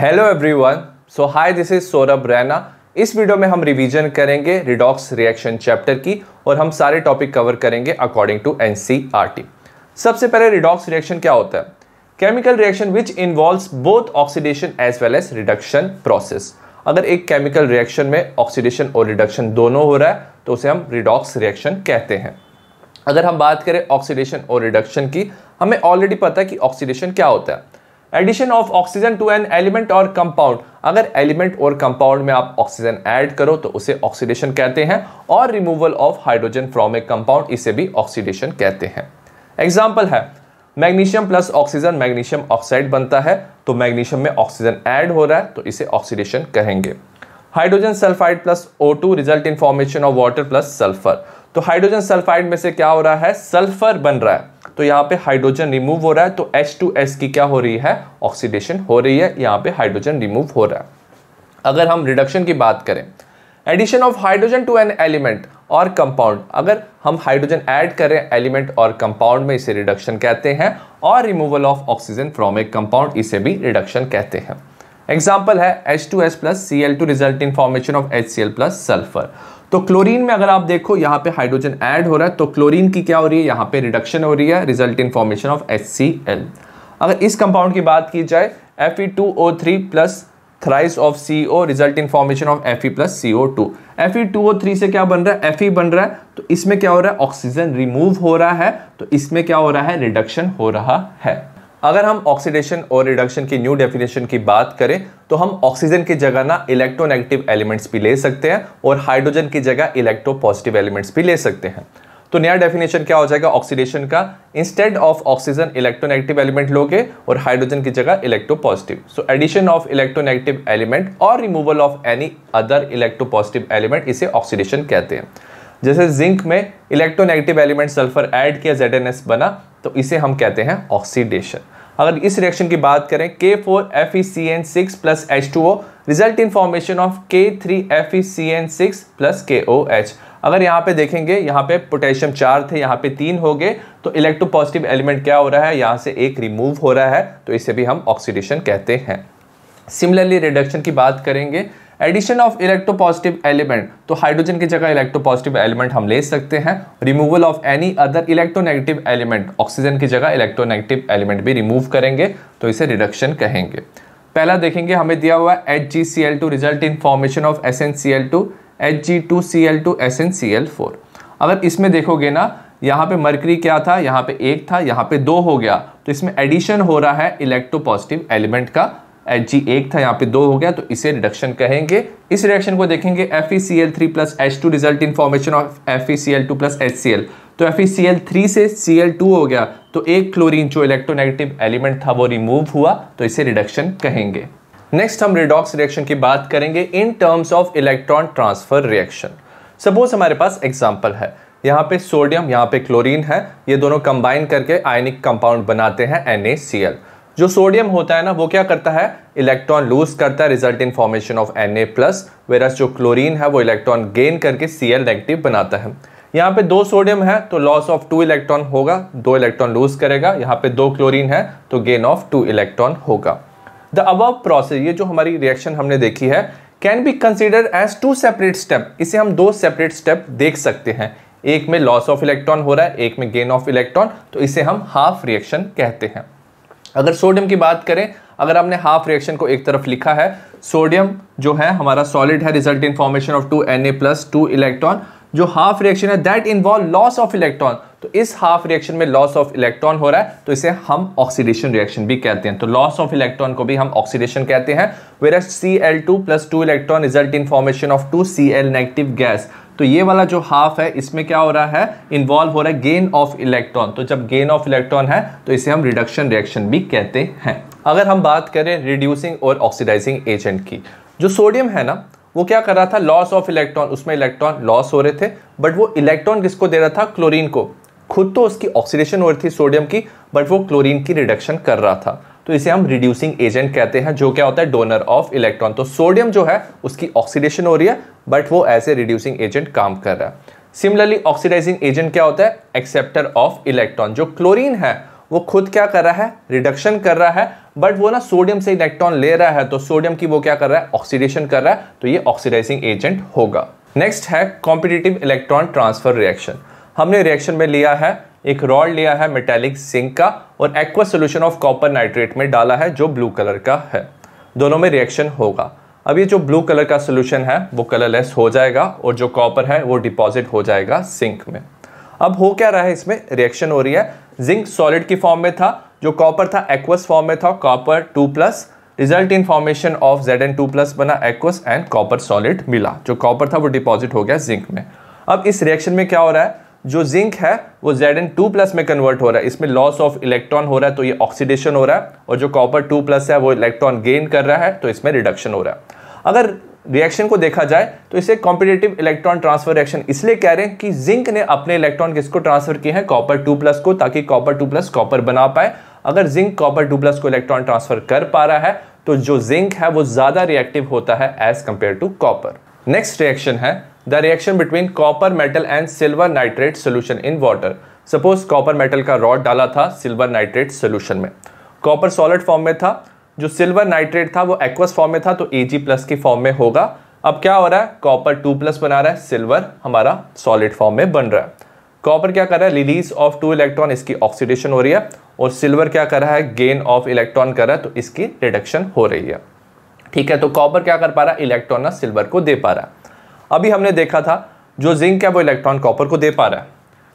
Hello everyone so hi this is Saurabh Raina इस video में हम रिवीजन करेंगे रिडॉक्स रिएक्शन चैप्टर की और हम सारे टॉपिक कवर करेंगे अकॉर्डिंग टू एन सबसे पहले रिडॉक्स रिएक्शन क्या होता है chemical reaction which involves both oxidation as well as reduction process अगर एक केमिकल रिएक्शन में ऑक्सीडेशन और रिडक्शन दोनों हो रहा है तो उसे हम रिडॉक्स रिएक्शन कहते हैं अगर हम बात करें ऑक्सीडेशन और रिडक्शन की हमें ऑलरेडी पता है कि ऑक्सीडेशन क्या होता है addition of oxygen to an element और कंपाउंड अगर एलिमेंट और कंपाउंड में आप ऑक्सीजन ऐड करो तो उसे ऑक्सीडेशन कहते हैं और removal of hydrogen from a compound इसे भी ऑक्सीडेशन कहते हैं एग्जाम्पल है magnesium plus oxygen magnesium oxide बनता है तो मैग्नीशियम में ऑक्सीजन ऐड हो रहा है तो इसे ऑक्सीडेशन कहेंगे hydrogen sulphide plus O two result in formation of water plus sulphur तो हाइड्रोजन सल्फाइड में से क्या हो रहा है सल्फर बन रहा है तो यहाँ पे हाइड्रोजन रिमूव हो रहा है तो एस की क्या हो रही है ऑक्सीडेशन हो रही है यहाँ पे हाइड्रोजन रिमूव हो रहा है अगर हम रिडक्शन की बात करें addition of hydrogen to an element और कंपाउंड अगर हम हाइड्रोजन ऐड करें एलिमेंट और कंपाउंड में इसे रिडक्शन कहते हैं और removal of oxygen from a compound इसे भी रिडक्शन कहते हैं एग्जाम्पल है H two S plus C L two result in formation of H C L plus sulphur तो क्लोरीन में अगर आप देखो यहाँ पे हाइड्रोजन ऐड हो रहा है तो क्लोरीन की क्या हो रही है यहाँ पे रिडक्शन हो रही है result in formation of H अगर इस कंपाउंड की बात की जाए F E two O three plus thrice of C O result in formation of F E plus C O two F E two O three से क्या बन रहा है एफ ई बन रहा है तो इसमें क्या हो रहा है ऑक्सीजन रिमूव हो रहा है तो इसमें क्या हो रहा है रिडक्शन हो रहा है अगर हम ऑक्सीडेशन और रिडक्शन की न्यू डेफिनेशन की बात करें तो हम ऑक्सीजन की जगह ना इलेक्ट्रोनेगेटिव एलिमेंट्स भी ले सकते हैं और हाइड्रोजन की जगह इलेक्ट्रो पॉजिटिव एलिमेंट्स भी ले सकते हैं तो नया डेफिनेशन क्या हो जाएगा ऑक्सीडेशन का instead of oxygen electronegative element लोगे और हाइड्रोजन की जगह electro positive so addition of electronegative element और removal of any other electro positive element इसे ऑक्सीडेशन कहते हैं जैसे जिंक में इलेक्ट्रोनेगेटिव एलिमेंट सल्फर ऐड किया जेड बना तो इसे हम कहते हैं ऑक्सीडेशन अगर इस रिएक्शन की बात करें K four F E C N six plus H two O result in formation of K three F E C N six plus K O H अगर यहाँ पे देखेंगे यहाँ पे पोटेशियम चार थे यहाँ पे तीन हो गए तो इलेक्ट्रोपॉजिटिव एलिमेंट क्या हो रहा है यहाँ से एक रिमूव हो रहा है तो इसे भी हम ऑक्सीडेशन कहते हैं सिमिलरली रिडक्शन की बात करेंगे addition of electro positive element तो हाइड्रोजन की जगह इलेक्ट्रो पॉजिटिव एलिमेंट हम ले सकते हैं removal of any other electronegative element oxygen की जगह इलेक्ट्रोनेगेटिव एलिमेंट भी रिमूव करेंगे तो इसे रिडक्शन कहेंगे पहला देखेंगे हमें दिया हुआ H G C L two result in formation of S N C L two H G two C L two S N C L four अगर इसमें देखोगे ना यहाँ पे मर्करी क्या था यहाँ पे एक था यहाँ पे दो हो गया तो इसमें एडिशन हो रहा है इलेक्ट्रो पॉजिटिव एलिमेंट का एच जी एक था यहाँ पे दो हो गया तो इसे रिडक्शन कहेंगे इस रिडक्शन को देखेंगे F E C L three plus H two result in formation of F E C L two plus H C L तो F E C L three से सी एल टू हो गया तो एक क्लोरीन जो electronegative element था वो remove हुआ तो इसे रिडक्शन कहेंगे नेक्स्ट हम रिडॉक्स रिएक्शन की बात करेंगे in terms of electron transfer reaction suppose हमारे पास एग्जाम्पल है यहाँ पे सोडियम यहाँ पे क्लोरीन है ये दोनों कंबाइन करके आयनिक कंपाउंड बनाते हैं NaCl जो सोडियम होता है ना वो क्या करता है इलेक्ट्रॉन लूज करता है result in formation of N A plus whereas जो क्लोरीन है वो इलेक्ट्रॉन गेन करके सी एल नेगेटिव बनाता है यहाँ पे दो सोडियम है तो लॉस ऑफ टू इलेक्ट्रॉन होगा दो इलेक्ट्रॉन लूज करेगा यहाँ पे दो क्लोरीन है तो गेन ऑफ टू इलेक्ट्रॉन होगा द अब प्रोसेस ये जो हमारी रिएक्शन हमने देखी है can be consider as two separate step इसे हम दो सेपरेट स्टेप देख सकते हैं एक में लॉस ऑफ इलेक्ट्रॉन हो रहा है एक में गेन ऑफ इलेक्ट्रॉन तो इसे हम हाफ रिएक्शन कहते हैं अगर सोडियम की बात करें अगर आपने हाफ रिएक्शन को एक तरफ लिखा है सोडियम जो है हमारा सॉलिड है result in formation of two N A plus two electron जो हाफ रिएक्शन है that involve loss of electron तो इस हाफ रिएक्शन में लॉस ऑफ इलेक्ट्रॉन हो रहा है तो इसे हम ऑक्सीडेशन रिएक्शन भी कहते हैं तो लॉस ऑफ इलेक्ट्रॉन को भी हम ऑक्सीडेशन कहते हैं whereas C L two plus two electron result in formation of two C L negative gas तो ये वाला जो हाफ है इसमें क्या हो रहा है इन्वॉल्व हो रहा है गेन ऑफ इलेक्ट्रॉन तो जब गेन ऑफ इलेक्ट्रॉन है तो इसे हम रिडक्शन रिएक्शन भी कहते हैं अगर हम बात करें रिड्यूसिंग और ऑक्सीडाइजिंग एजेंट की जो सोडियम है ना वो क्या कर रहा था लॉस ऑफ इलेक्ट्रॉन उसमें इलेक्ट्रॉन लॉस हो रहे थे बट वो इलेक्ट्रॉन किसको दे रहा था क्लोरीन को खुद तो उसकी ऑक्सीडेशन हो रही थी सोडियम की बट वो क्लोरीन की रिडक्शन कर रहा था तो इसे हम रिड्यूसिंग एजेंट कहते हैं जो क्या होता है डोनर ऑफ इलेक्ट्रॉन तो सोडियम जो है उसकी ऑक्सीडेशन हो रही है बट वो एज ए रिड्यूसिंग एजेंट काम कर रहा है सिमिलरली ऑक्सीडाइजिंग एजेंट क्या होता है एक्सेप्टर ऑफ इलेक्ट्रॉन जो क्लोरीन है वो खुद क्या कर रहा है रिडक्शन कर रहा है बट वो ना सोडियम से इलेक्ट्रॉन ले रहा है तो सोडियम की वो क्या कर रहा है ऑक्सीडेशन कर रहा है तो ये ऑक्सीडाइजिंग एजेंट होगा नेक्स्ट है कॉम्पिटेटिव इलेक्ट्रॉन ट्रांसफर रिएक्शन हमने रिएक्शन में लिया है एक रॉड लिया है मेटेलिक सिंक का और aqua solution of copper nitrate में डाला है जो ब्लू कलर का है दोनों में रिएक्शन होगा अब ये जो ब्लू कलर का सोल्यूशन है वो कलरलेस हो जाएगा और जो कॉपर है वो डिपॉजिट हो जाएगा सिंक में अब हो क्या रहा है इसमें रिएक्शन हो रही है जिंक सॉलिड की फॉर्म में था जो कॉपर था एक्वस फॉर्म में था copper two plus result in formation of Z N two plus बना एक्वस एंड कॉपर सॉलिड मिला जो कॉपर था वो डिपॉजिट हो गया जिंक में अब इस रिएक्शन में क्या हो रहा है जो जिंक है वो जेड एन टू प्लस में कन्वर्ट हो रहा है इसमें लॉस ऑफ इलेक्ट्रॉन हो रहा है तो ये ऑक्सीडेशन हो रहा है और जो कॉपर टू प्लस है वो इलेक्ट्रॉन गेन कर रहा है तो इसमें रिडक्शन हो रहा है अगर रिएक्शन को देखा जाए तो इसे कॉम्पिटेटिव इलेक्ट्रॉन ट्रांसफर रिएक्शन इसलिए कह रहे हैं कि जिंक ने अपने इलेक्ट्रॉन किसको ट्रांसफर किए हैं कॉपर टू प्लस को ताकि कॉपर टू प्लस कॉपर बना पाए अगर जिंक कॉपर टू प्लस को इलेक्ट्रॉन ट्रांसफर कर पा रहा है तो जो जिंक है वो ज़्यादा रिएक्टिव होता है as compare to copper next reaction है the reaction between copper metal and silver nitrate solution in water suppose copper metal का रॉड डाला था सिल्वर नाइट्रेट सोल्यूशन में कॉपर सॉलिड फॉर्म में था जो सिल्वर नाइट्रेट था वो एक्वस फॉर्म में था तो ए जी प्लस की फॉर्म में होगा अब क्या हो रहा है कॉपर टू प्लस बना रहा है सिल्वर हमारा सॉलिड फॉर्म में बन रहा है कॉपर क्या कर रहा है रिलीज ऑफ टू इलेक्ट्रॉन इसकी ऑक्सीडेशन हो रही है और सिल्वर क्या कर रहा है गेन ऑफ इलेक्ट्रॉन कर रहा है तो इसकी रिडक्शन हो रही है ठीक है तो कॉपर क्या कर पा रहा है इलेक्ट्रॉन ना सिल्वर को दे पा रहा है अभी हमने देखा था जो जिंक है वो इलेक्ट्रॉन कॉपर को दे पा रहा है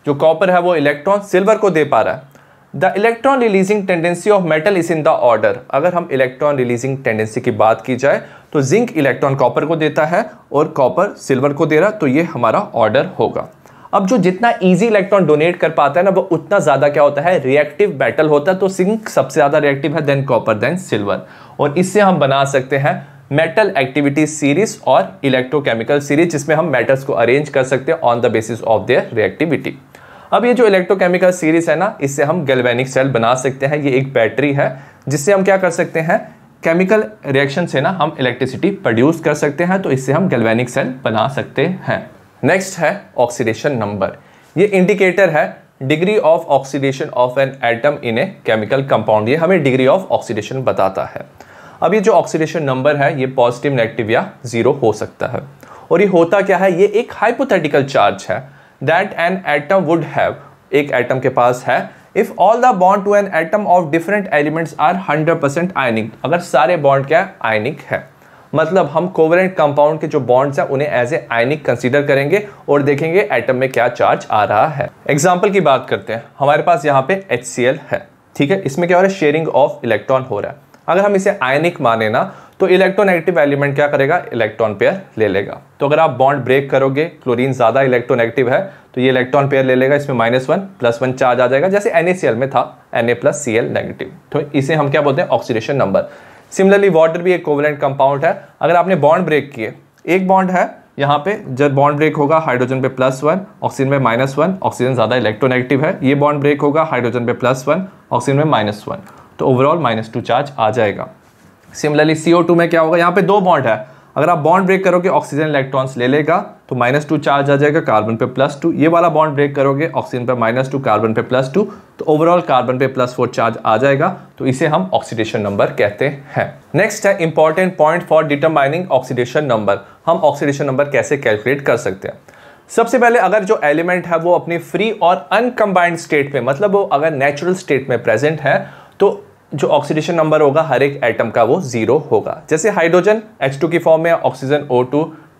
जो कॉपर है वो इलेक्ट्रॉन सिल्वर को दे पा रहा है the electron releasing tendency of metal is in the order अगर हम इलेक्ट्रॉन रिलीजिंग टेंडेंसी की बात की जाए तो जिंक इलेक्ट्रॉन कॉपर को देता है और कॉपर सिल्वर को दे रहा तो ये हमारा ऑर्डर होगा अब जो जितना इजी इलेक्ट्रॉन डोनेट कर पाता है ना वो उतना ज़्यादा क्या होता है रिएक्टिव बैटल होता है तो जिंक सबसे ज़्यादा रिएक्टिव है देन कॉपर देन सिल्वर और इससे हम बना सकते हैं मेटल एक्टिविटी सीरीज और इलेक्ट्रोकेमिकल सीरीज जिसमें हम मेटल्स को अरेंज कर सकते हैं on the basis of their reactivity अब ये जो इलेक्ट्रोकेमिकल सीरीज है ना इससे हम गैल्वेनिक सेल बना सकते हैं ये एक बैटरी है जिससे हम क्या कर सकते हैं केमिकल रिएक्शन से ना हम इलेक्ट्रिसिटी प्रोड्यूस कर सकते हैं तो इससे हम गैल्वेनिक सेल बना सकते हैं नेक्स्ट है ऑक्सीडेशन नंबर ये इंडिकेटर है degree of oxidation of an atom in a chemical compound ये हमें डिग्री ऑफ ऑक्सीडेशन बताता है अब ये जो ऑक्सीडेशन नंबर है ये पॉजिटिव नेगेटिव या जीरो हो सकता है और ये होता क्या है ये एक हाइपोथेटिकल चार्ज है that an atom would have एक एटम के पास है if all the bond to an atom of different elements are 100% percent ionic अगर सारे बॉन्ड क्या आयनिक है मतलब हम कोवरेंट कंपाउंड के जो बॉन्ड्स हैं उन्हें एज ए आयनिक कंसीडर करेंगे और देखेंगे एटम में क्या चार्ज आ रहा है एग्जाम्पल की बात करते हैं हमारे पास यहाँ पे एच है ठीक है इसमें क्या हो रहा है शेयरिंग ऑफ इलेक्ट्रॉन हो रहा है अगर हम इसे आयनिक माने ना तो इलेक्ट्रोनेगेटिव एलिमेंट क्या करेगा इलेक्ट्रॉन पेयर ले लेगा तो अगर आप बॉन्ड ब्रेक करोगे क्लोरीन ज़्यादा इलेक्ट्रोनेगेटिव है तो ये इलेक्ट्रॉन पेयर ले लेगा इसमें minus one plus one charge आ जाएगा जैसे एन में था एन प्लस सी नेगेटिव तो इसे हम क्या बोलते हैं ऑक्सीडेशन नंबर सिमिलरली वाटर भी एक कोवलेंट कंपाउंड है अगर आपने बॉन्ड ब्रेक किए एक बॉन्ड है यहाँ पे जब बॉन्ड ब्रेक होगा हाइड्रोजन पे प्लस वन ऑक्सीजन पे माइनस वन ऑक्सीजन ज़्यादा इलेक्ट्रोनेगेटिव है ये बॉन्ड ब्रेक होगा हाइड्रोजन पे प्लस वन ऑक्सीजन में माइनस वन तो ओवरऑल माइनस टू चार्ज आ जाएगा सिमिलरली सी में क्या होगा यहाँ पे दो बॉन्ड है अगर आप बॉन्ड ब्रेक करोगे ऑक्सीजन इलेक्ट्रॉन्स ले लेगा तो माइनस टू चार्ज आ जाएगा कार्बन पे प्लस टू ये वाला बॉन्ड ब्रेक करोगे ऑक्सीजन पे माइनस टू कार्बन पे प्लस टू तो ओवरऑल कार्बन पे प्लस फोर चार्ज आ जाएगा तो इसे हम ऑक्सीडेशन नंबर कहते हैं नेक्स्ट है important point for determining oxidation number हम ऑक्सीडेशन नंबर कैसे कैलकुलेट कर सकते हैं सबसे पहले अगर जो एलिमेंट है वो अपनी फ्री और अनकम्बाइंड स्टेट में मतलब वो अगर नेचुरल स्टेट में प्रेजेंट है तो जो ऑक्सीडेशन नंबर होगा हर एक एटम का वो जीरो होगा जैसे हाइड्रोजन एच की फॉर्म में oxygen O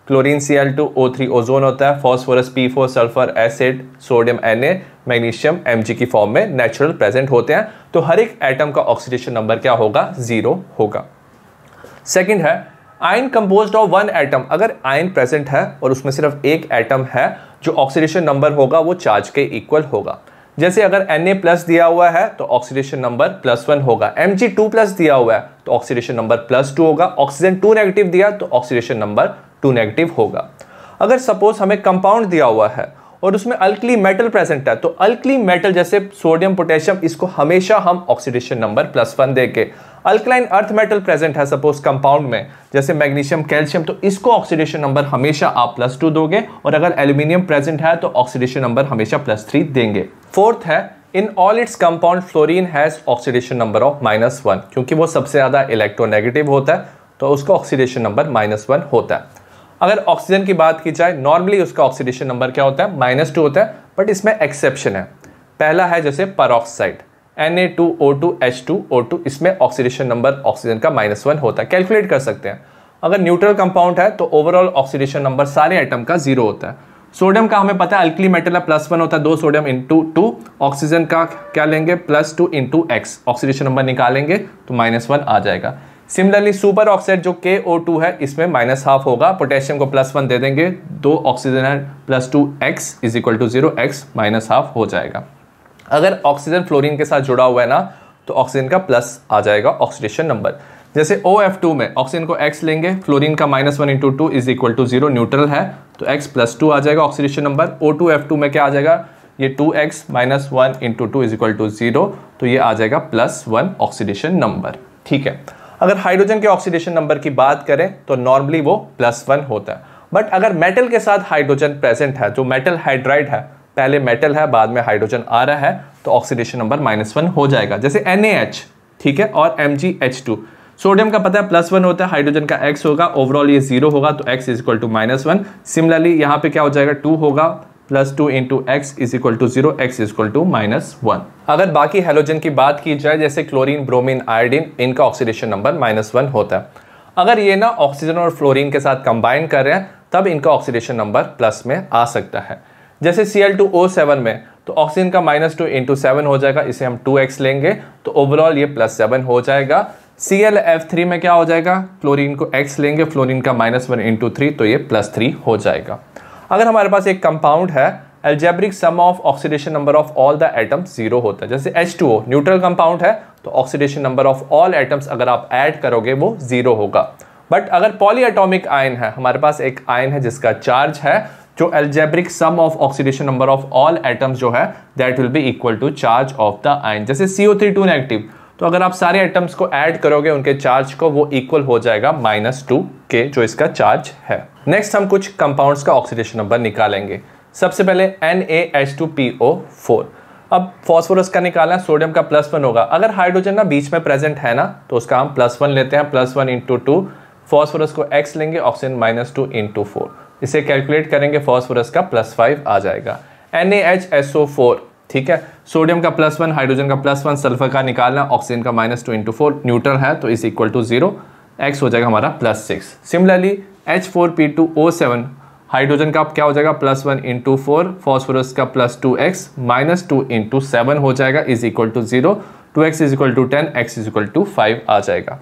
chlorine C L two O three ozone होता है phosphorus P four sulphur acid sodium N A magnesium M G की फॉर्म में नेचुरल प्रेजेंट होते हैं तो हर एक एटम का ऑक्सीडेशन नंबर क्या होगा जीरो होगा सेकंड है ion compose of one atom अगर आयन प्रेजेंट है और उसमें सिर्फ एक एटम है जो ऑक्सीडेशन नंबर होगा वो चार्ज के इक्वल होगा जैसे अगर एन प्लस दिया हुआ है तो ऑक्सीडेशन नंबर प्लस वन होगा एम जी टू प्लस दिया हुआ है तो ऑक्सीडेशन नंबर प्लस टू होगा ऑक्सीजन टू नेगेटिव दिया तो ऑक्सीडेशन नंबर टू नेगेटिव होगा अगर सपोज हमें कंपाउंड दिया हुआ है और उसमें अल्कली मेटल प्रेजेंट है तो अल्कली मेटल जैसे सोडियम पोटेशियम इसको हमेशा हम ऑक्सीडेशन नंबर प्लस वन देके अल्कलाइन अर्थ मेटल प्रेजेंट है सपोज कंपाउंड में जैसे मैग्नीशियम कैल्शियम तो इसको ऑक्सीडेशन नंबर हमेशा आप प्लस टू दोगे और अगर एल्यूमिनियम प्रेजेंट है तो ऑक्सीडेशन नंबर हमेशा प्लस थ्री देंगे फोर्थ है in all its compound fluorine has oxidation number of minus one क्योंकि वो सबसे ज़्यादा इलेक्ट्रोनेगेटिव होता है तो उसका ऑक्सीडेशन नंबर माइनस वन होता है अगर ऑक्सीजन की बात की जाए नॉर्मली उसका ऑक्सीडेशन नंबर क्या होता है माइनस टू होता है बट इसमें एक्सेप्शन है पहला है जैसे परऑक्साइड Na2O2H2O2 इसमें ऑक्सीडेशन नंबर ऑक्सीजन का माइनस वन होता है कैलकुलेट कर सकते हैं अगर न्यूट्रल कंपाउंड है तो ओवरऑल ऑक्सीडेशन नंबर सारे आइटम का जीरो होता है सोडियम का हमें पता है अल्कली मेटल है प्लस वन होता है दो सोडियम इंटू टू ऑक्सीजन का क्या लेंगे plus two into X oxidation number निकालेंगे तो माइनस वन आ जाएगा सिमिलरली सुपर ऑक्साइड जो के ओ टू है इसमें माइनस हाफ होगा पोटेशियम को प्लस वन दे देंगे दो ऑक्सीजन है plus two x is equal to zero X minus half हो जाएगा अगर ऑक्सीजन फ्लोरीन के साथ जुड़ा हुआ है ना तो ऑक्सीजन का प्लस आ जाएगा ऑक्सीडेशन नंबर जैसे ओ एफ टू में ऑक्सीजन को एक्स लेंगे फ्लोरीन का minus one into two is equal to zero neutral है तो एक्स प्लस टू आ जाएगा oxidation number O two F two में क्या आ जाएगा ये two x minus one into two is equal to zero तो ये आ जाएगा प्लस वन ऑक्सीडेशन नंबर ठीक है अगर हाइड्रोजन के ऑक्सीडेशन नंबर की बात करें तो नॉर्मली वो प्लस वन होता है बट अगर मेटल के साथ हाइड्रोजन प्रेजेंट है जो मेटल हाइड्राइड है पहले मेटल है बाद में हाइड्रोजन आ रहा है तो ऑक्सीडेशन नंबर माइनस वन हो जाएगा जैसे एन ठीक है और एम सोडियम का पता है प्लस वन होता है हाइड्रोजन का एक्स होगा ओवरऑल ये जीरो होगा तो x is equal to minus one similarly यहाँ पे क्या हो जाएगा टू होगा plus two into X is equal to zero X is equal to minus one अगर बाकी हेलोजन की बात की जाए जैसे क्लोरीन ब्रोमीन आयोडीन इनका ऑक्सीडेशन नंबर माइनस वन होता है अगर ये ना ऑक्सीजन और फ्लोरिन के साथ कंबाइन कर रहे हैं तब इनका ऑक्सीडेशन नंबर प्लस में आ सकता है जैसे C L two O seven में तो ऑक्सीजन का माइनस टू इंटू सेवन हो जाएगा इसे हम टू एक्स लेंगे तो ओवरऑल ये प्लस सेवन हो जाएगा सी एल एफ थ्री में क्या हो जाएगा क्लोरीन को एक्स लेंगे फ्लोरीन का माइनस वन इंटू थ्री तो ये प्लस थ्री हो जाएगा अगर हमारे पास एक कंपाउंड है algebraic sum of oxidation number of all the atom zero होता है जैसे H two O neutral compound है तो oxidation number of all atoms अगर आप ऐड करोगे वो जीरो होगा बट अगर पॉली आयन है हमारे पास एक आयन है जिसका चार्ज है जो algebraic sum of oxidation number of all atoms जो है that will be equal to charge of the ion जैसे C O three two negative तो अगर आप सारे एटम्स को ऐड करोगे उनके चार्ज को वो इक्वल हो जाएगा माइनस टू के जो इसका चार्ज है नेक्स्ट हम कुछ कंपाउंड्स का ऑक्सीडेशन नंबर निकालेंगे सबसे पहले N A H two P O four अब फॉस्फोरस का निकालना सोडियम का प्लस वन होगा अगर हाइड्रोजन ना बीच में प्रेजेंट है ना तो उसका हम प्लस वन लेते हैं plus one into two phosphorus को एक्स लेंगे oxygen minus two into four इसे कैलकुलेट करेंगे फॉस्फोरस का प्लस फाइव आ जाएगा N A H S O four ठीक है सोडियम का प्लस वन हाइड्रोजन का प्लस वन सल्फर का निकालना ऑक्सीजन का minus two into four neutral है तो इस इक्वल टू जीरो एक्स हो जाएगा हमारा plus six similarly H four P two O seven hydrogen का क्या हो जाएगा plus one into four phosphorus का plus two x minus two into seven हो जाएगा is equal to zero two x is equal to ten x is equal to five आ जाएगा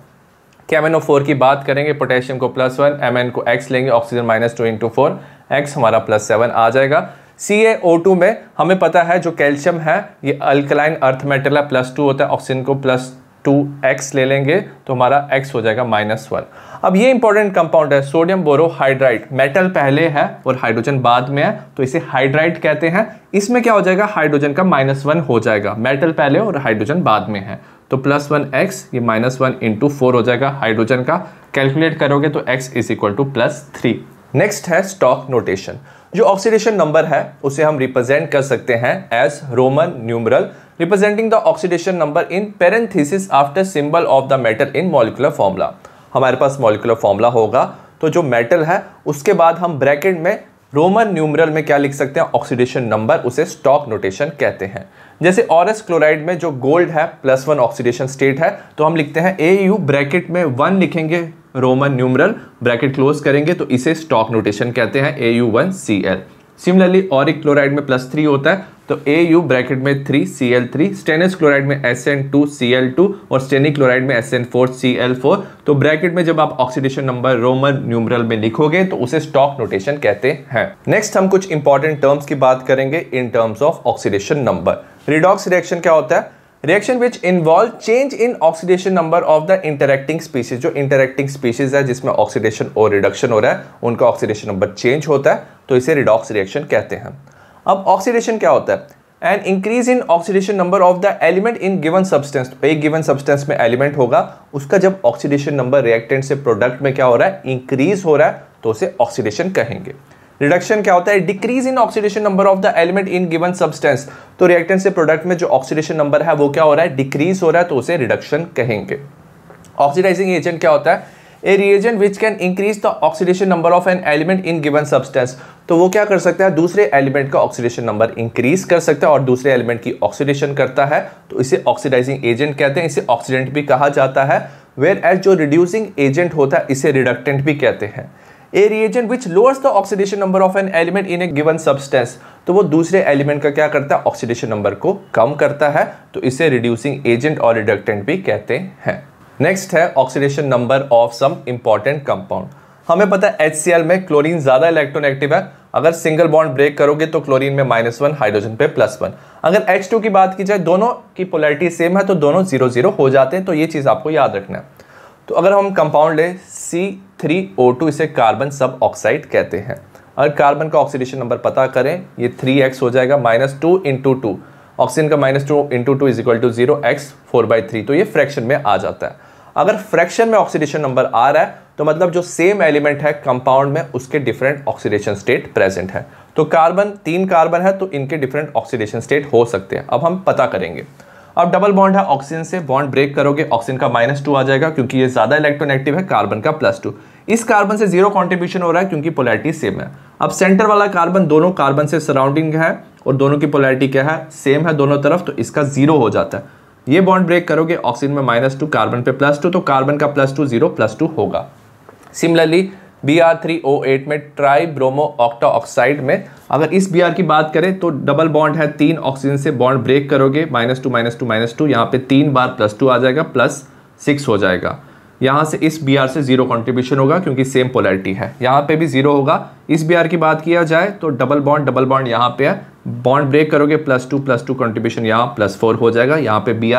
O four की बात करेंगे पोटेशियम को प्लस वन एम एन को एक्स लेंगे oxygen minus two into four x हमारा प्लस सेवन आ जाएगा सी ए ओ टू में हमें पता है जो कैल्शियम है ये अल्कलाइन अर्थ मेटल है प्लस टू होता है ऑक्सीजन को प्लस टू एक्स ले लेंगे तो हमारा एक्स हो जाएगा माइनस वन अब ये इंपॉर्टेंट कंपाउंड है सोडियम बोरोहाइड्राइट मेटल पहले है और हाइड्रोजन बाद में है तो इसे हाइड्राइट कहते हैं इसमें क्या हो जाएगा हाइड्रोजन का माइनस वन हो जाएगा मेटल पहले और हाइड्रोजन बाद में है तो प्लस वन एक्स ये माइनस वन इंटू फोर हो जाएगा हाइड्रोजन का कैलकुलेट करोगे तो x is equal to plus three next है स्टॉक नोटेशन जो ऑक्सीडेशन नंबर है उसे हम रिप्रेजेंट कर सकते हैं as Roman numeral representing the oxidation number in parenthesis after symbol of the metal in molecular formula हमारे पास मॉलिकुलर फॉर्मूला होगा तो जो मेटल है उसके बाद हम ब्रैकेट में रोमन न्यूमरल में क्या लिख सकते हैं ऑक्सीडेशन नंबर उसे स्टॉक नोटेशन कहते हैं जैसे ऑरस क्लोराइड में जो गोल्ड है प्लस वन ऑक्सीडेशन स्टेट है तो हम लिखते हैं ए यू ब्रैकेट में वन लिखेंगे रोमन न्यूमरल ब्रैकेट क्लोज करेंगे तो इसे स्टॉक नोटेशन कहते हैं A U one C L similarly auric chloride में प्लस थ्री होता है तो ए यू ब्रैकेट में three C L three stannous chloride में S N two C L two और स्टेनिक क्लोराइड में S N four C L four तो bracket में जब आप ऑक्सीडेशन नंबर रोमन न्यूमरल में लिखोगे तो उसे स्टॉक नोटेशन कहते हैं नेक्स्ट हम कुछ इंपॉर्टेंट टर्म्स की बात करेंगे in terms of oxidation number redox reaction क्या होता है reaction which involve change in oxidation number of the interacting species जो इंटरेक्टिंग स्पीशीज है जिसमें ऑक्सीडेशन और रिडक्शन हो रहा है उनका ऑक्सीडेशन नंबर चेंज होता है तो इसे रिडॉक्स रिएक्शन कहते हैं अब ऑक्सीडेशन क्या होता है an increase in oxidation number of the element in given substance एक गिवन सब्सटेंस में एलिमेंट होगा उसका जब ऑक्सीडेशन नंबर रिएक्टेंट से प्रोडक्ट में क्या हो रहा है इंक्रीज हो रहा है तो उसे ऑक्सीडेशन कहेंगे रिडक्शन क्या होता है decrease in oxidation number of the element in given substance तो रिएक्टेंट से प्रोडक्ट में जो ऑक्सीडेशन नंबर है वो क्या हो रहा है डिक्रीज हो रहा है तो उसे रिडक्शन कहेंगे ऑक्सीडाइजिंग एजेंट क्या होता है a reagent which can increase the oxidation number of an element in given substance तो वो क्या कर सकता है दूसरे एलिमेंट का ऑक्सीडेशन नंबर इंक्रीज कर सकता है और दूसरे एलिमेंट की ऑक्सीडेशन करता है तो इसे ऑक्सीडाइजिंग एजेंट कहते हैं इसे ऑक्सीडेंट भी कहा जाता है वेयर एज जो रिड्यूसिंग एजेंट होता है इसे रिडक्टेंट भी कहते हैं a reagent which lowers the oxidation number of an element in a given substance तो वो दूसरे एलिमेंट का क्या करता है ऑक्सीडेशन नंबर को कम करता है तो इसे रिड्यूसिंग एजेंट और रिडक्टेंट भी कहते हैं नेक्स्ट है oxidation number of some important compound हमें पता है एच में क्लोरीन ज़्यादा इलेक्ट्रॉन एक्टिव है अगर सिंगल बॉन्ड ब्रेक करोगे तो क्लोरीन में माइनस वन हाइड्रोजन पे प्लस वन अगर H2 की बात की जाए दोनों की पोलैरिटी सेम है तो दोनों जीरो जीरो हो जाते हैं तो ये चीज़ आपको याद रखना है तो अगर हम कंपाउंड ले सी थ्री ओ टू इसे कार्बन सब ऑक्साइड कहते हैं अगर कार्बन का ऑक्सीडेशन नंबर पता करें ये थ्री एक्स हो जाएगा minus two into two oxygen का minus two into two is equal to zero x four by three तो ये फ्रैक्शन में आ जाता है अगर फ्रैक्शन में ऑक्सीडेशन नंबर आ रहा है तो मतलब जो सेम एलिमेंट है कंपाउंड में उसके डिफरेंट ऑक्सीडेशन स्टेट प्रेजेंट है तो कार्बन तीन कार्बन है तो इनके डिफरेंट ऑक्सीडेशन स्टेट हो सकते हैं अब हम पता करेंगे अब डबल बॉन्ड है ऑक्सीजन से बॉन्ड ब्रेक करोगे ऑक्सीजन का माइनस टू आ जाएगा क्योंकि ये ज़्यादा इलेक्ट्रोनेगेटिव है कार्बन का प्लस टू इस कार्बन से जीरो कॉन्ट्रीब्यूशन हो रहा है क्योंकि पोलैरिटी सेम है अब सेंटर वाला कार्बन दोनों कार्बन से सराउंडिंग है और दोनों की पोलैरिटी क्या है सेम है दोनों तरफ तो इसका जीरो हो जाता है ये बॉन्ड ब्रेक करोगे ऑक्सीजन में माइनस टू कार्बन पे प्लस टू तो कार्बन का plus two zero plus two होगा similarly B R three O eight में ट्राई ब्रोमो ऑक्टा ऑक्साइड में अगर इस बी आर की बात करें तो डबल बॉन्ड है तीन ऑक्सीजन से बॉन्ड ब्रेक करोगे minus two minus two minus two यहाँ पे तीन बार प्लस टू आ जाएगा प्लस सिक्स हो जाएगा यहाँ से इस बी से जीरो कॉन्ट्रीब्यूशन होगा क्योंकि सेम पोलैरिटी है यहाँ पे भी जीरो होगा इस बी की बात किया जाए तो डबल बॉन्ड डबल बॉन्ड यहाँ पे है बॉन्ड ब्रेक करोगे plus two plus two contribution यहाँ प्लस फोर हो जाएगा यहाँ पे बी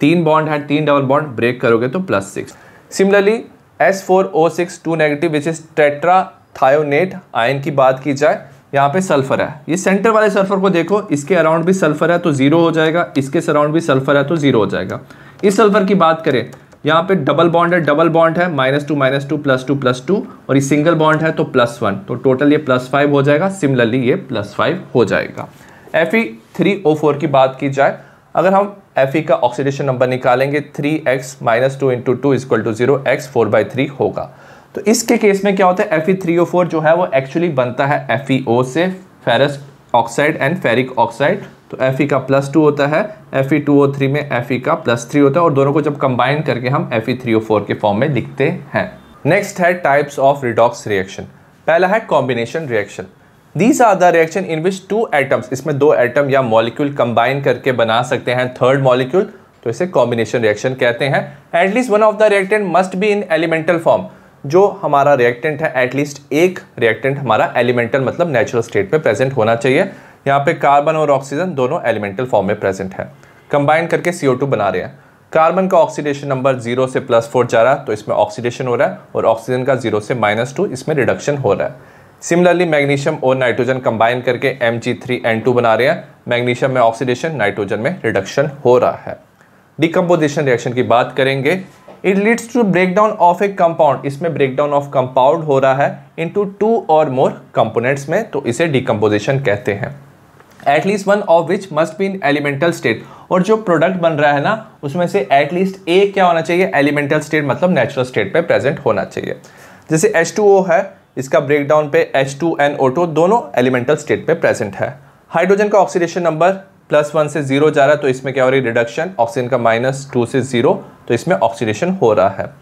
तीन बॉन्ड है तीन डबल बॉन्ड ब्रेक करोगे तो plus six similarly S four O six two negative which is tetrathionate ion की बात की जाए यहाँ पे सल्फर है ये सेंटर वाले सल्फर को देखो इसके अराउंड भी सल्फर है तो जीरो हो जाएगा इसके सराउंड भी सल्फर है तो जीरो हो जाएगा इस सल्फर की बात करें यहाँ पे डबल बॉन्ड है डबल बॉन्ड है minus two minus two plus two plus two और ये सिंगल बॉन्ड है तो प्लस वन तो टोटल ये प्लस फाइव हो जाएगा सिमिलरली ये प्लस फाइव हो जाएगा F E three O four की बात की जाए अगर हम एफ ई का ऑक्सीडेशन नंबर निकालेंगे three x minus two into two is equal to zero x four by three होगा तो इसके केस में क्या होता है F E three O four जो है वो एक्चुअली बनता है एफ ई ओ से ferrous oxide and ferric oxide तो एफ ई का प्लस टू होता है F E two O three में एफ ई e का प्लस थ्री होता है और दोनों को जब कंबाइन करके हम F E three O four के फॉर्म में लिखते हैं नेक्स्ट है टाइप्स ऑफ रिडॉक्स रिएक्शन पहला है combination reaction these are the reaction in which two atoms इसमें दो एटम या मॉलिक्यूल कंबाइन करके बना सकते हैं थर्ड मॉलिक्यूल तो इसे कॉम्बिनेशन रिएक्शन कहते हैं at least one of the reactant must be in elemental form जो हमारा रिएक्टेंट है एटलीस्ट एक रिएक्टेंट हमारा एलिमेंटल मतलब नेचुरल स्टेट में प्रेजेंट होना चाहिए यहाँ पे कार्बन और ऑक्सीजन दोनों एलिमेंटल फॉर्म में प्रेजेंट है कंबाइन करके सी बना रहे हैं कार्बन का ऑक्सीडेशन नंबर जीरो से प्लस फोर जा रहा है तो इसमें ऑक्सीडेशन हो रहा है और ऑक्सीजन का जीरो से माइनस टू इसमें रिडक्शन हो रहा है सिमिलरली मैग्नीशियम और नाइट्रोजन कंबाइन करके M G three N two बना रहे हैं मैग्नीशियम में ऑक्सीडेशन नाइट्रोजन में रिडक्शन हो रहा है डिकम्पोजिशन रिएक्शन की बात करेंगे it leads to break down of a compound इसमें ब्रेक डाउन ऑफ कंपाउंड हो रहा है इंटू टू और मोर कंपोनेंट्स में तो इसे डिकम्पोजिशन कहते हैं at least one of which must be in elemental state और जो प्रोडक्ट बन रहा है ना उसमें से एटलीस्ट एक क्या होना चाहिए एलिमेंटल स्टेट मतलब नेचुरल स्टेट पे प्रेजेंट होना चाहिए जैसे H2O है इसका ब्रेकडाउन पे H2NO2 दोनों एलिमेंटल स्टेट पे प्रेजेंट है हाइड्रोजन का ऑक्सीडेशन नंबर प्लस वन से जीरो जा रहा है तो इसमें क्या हो रही है रिडक्शन ऑक्सीजन का माइनस टू से जीरो तो इसमें ऑक्सीडेशन हो रहा है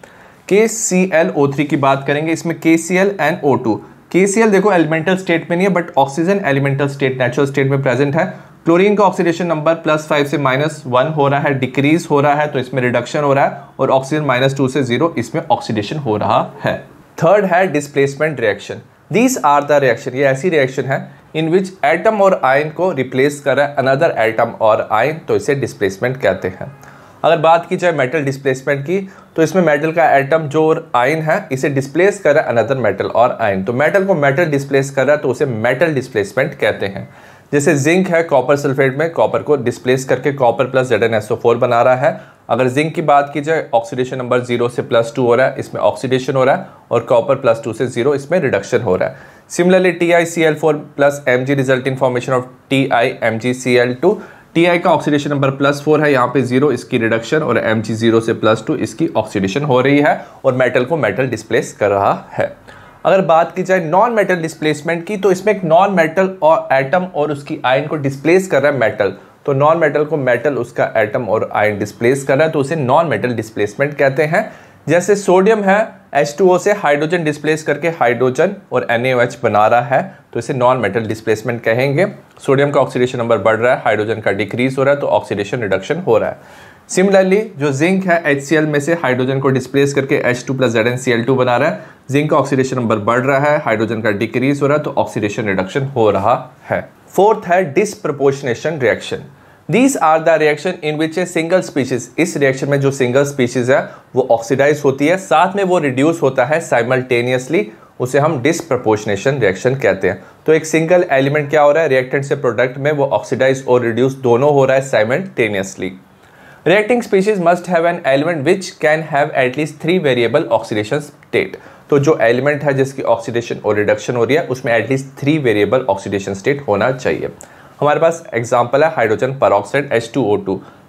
के सी एल ओ थ्री की बात करेंगे इसमें K C L and O two के देखो एलिमेंटल स्टेट में नहीं है but oxygen elemental state natural state में प्रेजेंट है क्लोरीन का ऑक्सीडेशन नंबर प्लस फाइव से माइनस वन हो रहा है डिक्रीज हो रहा है तो इसमें रिडक्शन हो रहा है और ऑक्सीजन माइनस टू से जीरो इसमें ऑक्सीडेशन हो रहा है थर्ड है displacement reaction these are the reaction ये ऐसी रिएक्शन है इन विच एटम और आयन को रिप्लेस कर रहा है अनदर एटम और आयन तो इसे डिस्प्लेसमेंट कहते हैं अगर बात की जाए मेटल डिस्प्लेसमेंट की तो इसमें मेटल का एटम जो आयन है इसे डिस्प्लेस कर रहा है अनदर मेटल और आयन तो मेटल को मेटल डिस्प्लेस कर रहा है तो उसे मेटल डिस्प्लेसमेंट कहते हैं जैसे जिंक है कॉपर सल्फेट में कॉपर को डिस्प्लेस करके कॉपर प्लस जेड एन बना रहा है अगर जिंक की बात की जाए ऑक्सीडेशन नंबर जीरो से प्लस टू हो रहा है इसमें ऑक्सीडेशन हो रहा है और कॉपर प्लस टू से जीरो इसमें रिडक्शन हो रहा है similarly T I C L four plus M G result in formation of T I M G C L two T I का ऑक्सीडेशन नंबर प्लस फोर है यहाँ पे zero इसकी रिडक्शन और एम जी जीरो से plus two इसकी oxidation हो रही है और मेटल को मेटल डिस्प्लेस कर रहा है अगर बात की जाए नॉन मेटल डिस्प्लेसमेंट की तो इसमें एक नॉन मेटल और एटम और उसकी आयन को डिस्प्लेस कर रहा है मेटल तो नॉन मेटल को मेटल उसका एटम और आयन डिस्प्लेस कर रहा है तो उसे नॉन मेटल डिस्प्लेसमेंट कहते हैं जैसे सोडियम है H2O से हाइड्रोजन डिस्प्लेस करके हाइड्रोजन और NaOH बना रहा है तो इसे नॉन मेटल डिस्प्लेसमेंट कहेंगे सोडियम का ऑक्सीडेशन नंबर बढ़ रहा है हाइड्रोजन का डिक्रीज हो रहा है तो ऑक्सीडेशन रिडक्शन हो रहा है सिमिलरली जो जिंक है एच में से हाइड्रोजन को डिस्प्लेस करके H two plus Z N C L two बना रहा है जिंक का ऑक्सीडेशन नंबर बढ़ रहा है हाइड्रोजन का डिक्रीज हो रहा है तो ऑक्सीडेशन रिडक्शन हो रहा है फोर्थ है disproportionation reaction these are the reaction in which a single species is reaction में जो सिंगल स्पीशीज है वो ऑक्सीडाइज होती है साथ में वो रिड्यूस होता है साइमल्टेनियसली उसे हम डिस्प्रपोर्शनेशन रिएक्शन कहते हैं तो एक सिंगल एलिमेंट क्या हो रहा है रिएक्टेंट से प्रोडक्ट में वो ऑक्सीडाइज और रिड्यूस दोनों हो रहा है simultaneously reacting species must have an element which can have at least three variable oxidation state तो जो एलिमेंट है जिसकी ऑक्सीडेशन और रिडक्शन हो रही है उसमें at least three variable oxidation state होना चाहिए हमारे पास एग्जाम्पल है हाइड्रोजन पर एच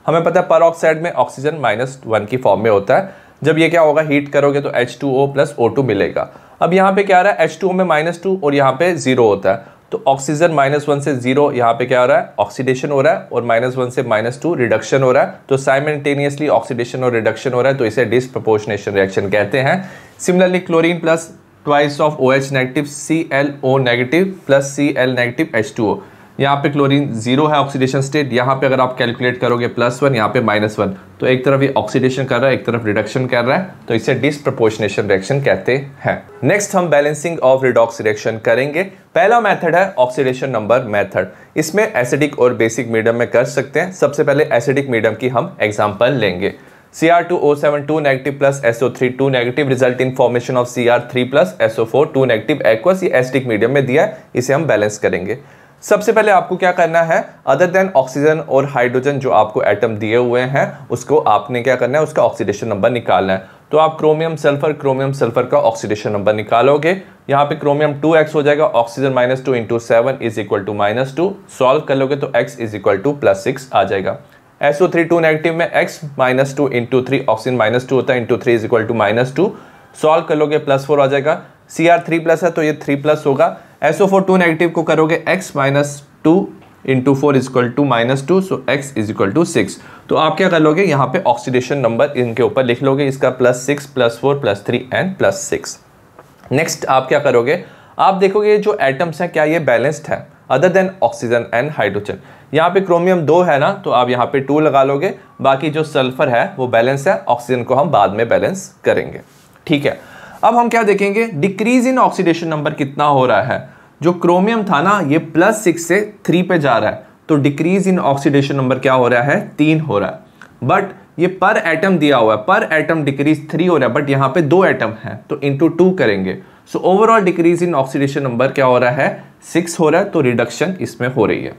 हमें पता है पर में ऑक्सीजन माइनस वन की फॉर्म में होता है जब ये क्या होगा हीट करोगे तो H two O plus O two मिलेगा अब यहाँ पे क्या आ रहा है एच टू ओ में माइनस टू और यहाँ पे जीरो होता है तो ऑक्सीजन माइनस वन से जीरो यहाँ पे क्या हो रहा है ऑक्सीडेशन हो रहा है और माइनस वन से माइनस टू रिडक्शन हो रहा है तो साइमेंटेनियसली ऑक्सीडेशन और रिडक्शन हो रहा है तो इसे डिसप्रपोर्शनेशन रिएक्शन कहते हैं similarly chlorine plus twice of O H negative C L O negative plus C L negative H two O यहाँ पे क्लोरीन जीरो है ऑक्सीडेशन स्टेट यहाँ पे अगर आप कैलकुलेट करोगे प्लस वन यहाँ पे माइनस वन तो एक तरफ ये ऑक्सीडेशन कर रहा है एक तरफ रिडक्शन कर रहा है तो इसे डिस्प्रपोर्शनेशन रिएक्शन कहते हैं नेक्स्ट हम बैलेंसिंग ऑफ रिडॉक्स रिएक्शन करेंगे पहला मेथड है ऑक्सीडेशन नंबर मेथड इसमें एसिडिक और बेसिक मीडियम में कर सकते हैं सबसे पहले एसिडिक मीडियम की हम एग्जाम्पल लेंगे C R two O seven two negative plus S O three two negative result in formation of C R three plus S O four two negative aqueous ये एसिडिक मीडियम में दिया है इसे हम balance करेंगे सबसे पहले आपको क्या करना है अदर देन ऑक्सीजन और हाइड्रोजन जो आपको एटम दिए हुए हैं उसको आपने क्या करना है उसका ऑक्सीडेशन नंबर निकालना है तो आप क्रोमियम सल्फर क्रोमियम सल्फर का ऑक्सीडेशन नंबर निकालोगे यहाँ पे क्रोमियम 2x हो जाएगा oxygen minus two into seven is equal to minus two solve कर लोगे तो x is equal to plus six आ जाएगा एसओ थ्री टू नेगेटिव में x minus two into three oxygen minus two होता है into three is equal to minus two solve कर लोगे प्लस फोर आ जाएगा सी आर थ्री प्लस है तो ये थ्री प्लस होगा एसओ फोर टू नेगेटिव को करोगे x minus two into four is equal to minus two so x is equal to six तो आप क्या कर लोगे यहाँ पे ऑक्सीडेशन नंबर इनके ऊपर लिख लोगे इसका plus six plus four plus three and plus six next आप क्या करोगे आप देखोगे जो एटम्स हैं क्या ये बैलेंस्ड है other than oxygen and hydrogen यहाँ पे क्रोमियम दो है ना तो आप यहाँ पे टू लगा लोगे बाकी जो सल्फर है वो बैलेंस है ऑक्सीजन को हम बाद में बैलेंस करेंगे ठीक है अब हम क्या देखेंगे डिक्रीज इन ऑक्सीडेशन नंबर कितना हो रहा है जो क्रोमियम था ना ये प्लस सिक्स से थ्री पे जा रहा है तो डिक्रीज इन ऑक्सीडेशन नंबर क्या हो रहा है तीन हो रहा है बट ये पर एटम दिया हुआ है पर एटम डिक्रीज थ्री हो रहा है बट यहाँ पे दो एटम है तो इंटू टू करेंगे so overall decrease in oxidation number क्या हो रहा है सिक्स हो रहा है तो रिडक्शन इसमें हो रही है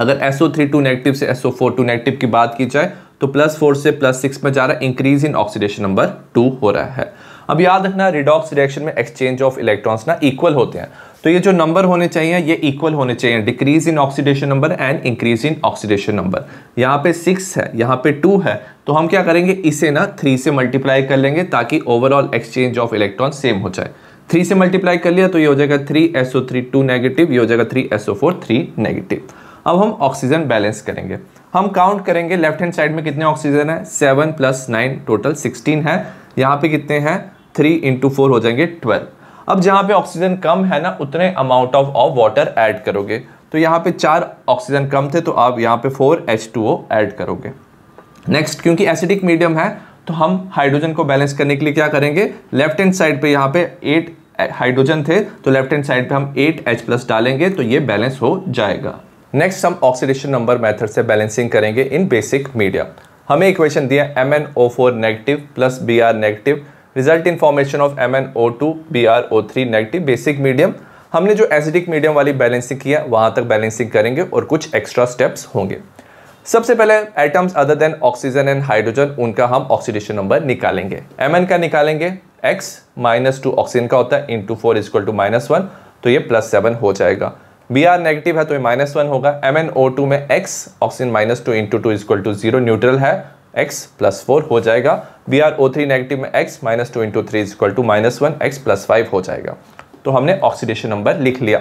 अगर एसओ थ्री टू नेगेटिव से एसओ फोर टू नेगेटिव की बात की जाए तो प्लस फोर से प्लस सिक्स में जा रहा है increase in oxidation number two हो रहा है अब याद रखना रिडॉक्स रिएक्शन में एक्सचेंज ऑफ इलेक्ट्रॉन्स ना इक्वल होते हैं तो ये जो नंबर होने चाहिए ये इक्वल होने चाहिए decrease in oxidation number and increase in oxidation number यहाँ पे सिक्स है यहाँ पे टू है तो हम क्या करेंगे इसे ना थ्री से मल्टीप्लाई कर लेंगे ताकि overall exchange of electron same हो जाए थ्री से मल्टीप्लाई कर लिया तो ये हो जाएगा three S O three two negative ये हो जाएगा three S O four three negative अब हम ऑक्सीजन बैलेंस करेंगे हम काउंट करेंगे लेफ्ट हैंड साइड में कितने ऑक्सीजन है seven plus nine total sixteen है यहाँ पे कितने हैं थ्री इंटू फोर हो जाएंगे ट्वेल्व अब जहाँ पे ऑक्सीजन कम है ना उतने amount of of water add करोगे तो यहाँ पे चार ऑक्सीजन कम थे तो आप यहाँ पे four H two O add करोगे नेक्स्ट क्योंकि एसिडिक मीडियम है तो हम हाइड्रोजन को बैलेंस करने के लिए क्या करेंगे लेफ्ट हैंड साइड पे यहाँ पे एट हाइड्रोजन eh, थे तो लेफ्ट हैंड साइड पे हम एट एच प्लस डालेंगे तो ये बैलेंस हो जाएगा नेक्स्ट हम ऑक्सीडेशन नंबर मेथड से बैलेंसिंग करेंगे इन बेसिक मीडियम हमें इक्वेशन दिया M N O four negative plus B R negative result in formation of M N O two B R O three negative basic medium हमने जो acidic medium वाली balancing किया वहाँ तक balancing करेंगे और कुछ एक्स्ट्रा स्टेप्स होंगे सबसे पहले atoms other than oxygen and hydrogen उनका हम ऑक्सीडेशन नंबर निकालेंगे एम का निकालेंगे एक्स माइनस टू ऑक्सीजन का होता है into four is equal to minus one तो ये प्लस सेवन हो जाएगा बी आर नेगेटिव है तो ये माइनस वन होगा एम एन ओ टू में x oxygen minus two into two is equal to zero neutral है एक्स प्लस फोर हो जाएगा B R O three negative में x minus two into three is equal to minus one x plus five हो जाएगा तो हमने oxidation number लिख लिया